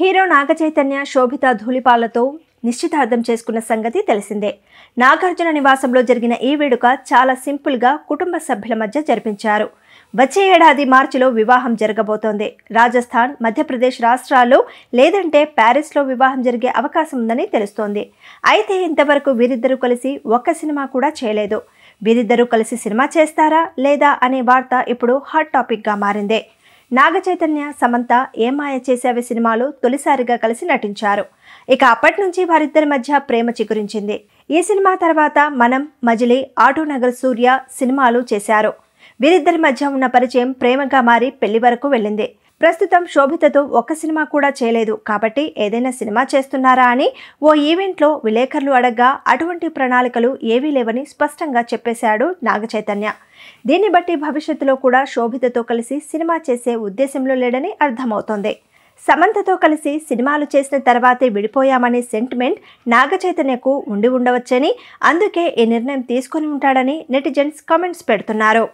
hero Naga Chaitanya శోభిత ధూళిపాలతో నిశ్చితార్థం చేసుకున్న సంగతి తెలిసిందే నాగార్జున నివాసంలో జరిగిన ఈ వేడుక చాలా సింపుల్గా కుటుంబ సభ్యుల మధ్య జరిపించారు వచ్చే ఏడాది మార్చిలో వివాహం జరగబోతోంది రాజస్థాన్ మధ్యప్రదేశ్ రాష్ట్రాల్లో లేదంటే ప్యారిస్లో వివాహం జరిగే అవకాశం ఉందని తెలుస్తోంది అయితే ఇంతవరకు వీరిద్దరూ కలిసి ఒక్క సినిమా కూడా చేయలేదు వీరిద్దరూ కలిసి సినిమా చేస్తారా లేదా అనే వార్త ఇప్పుడు హాట్ టాపిక్గా మారిందే నాగ చైతన్య సమంత ఏమాయ చేసావే సినిమాలో తొలిసారిగా కలిసి నటించారు ఇక అప్పటి నుంచి వారిద్దరి మధ్య ప్రేమ చిగురించింది ఈ సినిమా తర్వాత మనం మజిలీ ఆటోనగర్ సూర్య సినిమాలు చేశారు వీరిద్దరి మధ్య ఉన్న పరిచయం ప్రేమగా మారి పెళ్లి వరకు వెళ్ళింది ప్రస్తుతం శోభితతో ఒక్క సినిమా కూడా చేయలేదు కాబట్టి ఏదైనా సినిమా చేస్తున్నారా అని ఓ ఈవెంట్లో విలేకరులు అడగ్గా అటువంటి ప్రణాళికలు ఏవీ లేవని స్పష్టంగా చెప్పేశాడు నాగచైతన్య దీన్ని బట్టి భవిష్యత్తులో కూడా శోభితతో కలిసి సినిమా చేసే ఉద్దేశంలో లేడని అర్థమవుతోంది సమంతతో కలిసి సినిమాలు చేసిన తర్వాతే విడిపోయామనే సెంటిమెంట్ నాగచైతన్యకు ఉండి ఉండవచ్చని అందుకే ఈ నిర్ణయం తీసుకొని ఉంటాడని నెటిజన్స్ కామెంట్స్ పెడుతున్నారు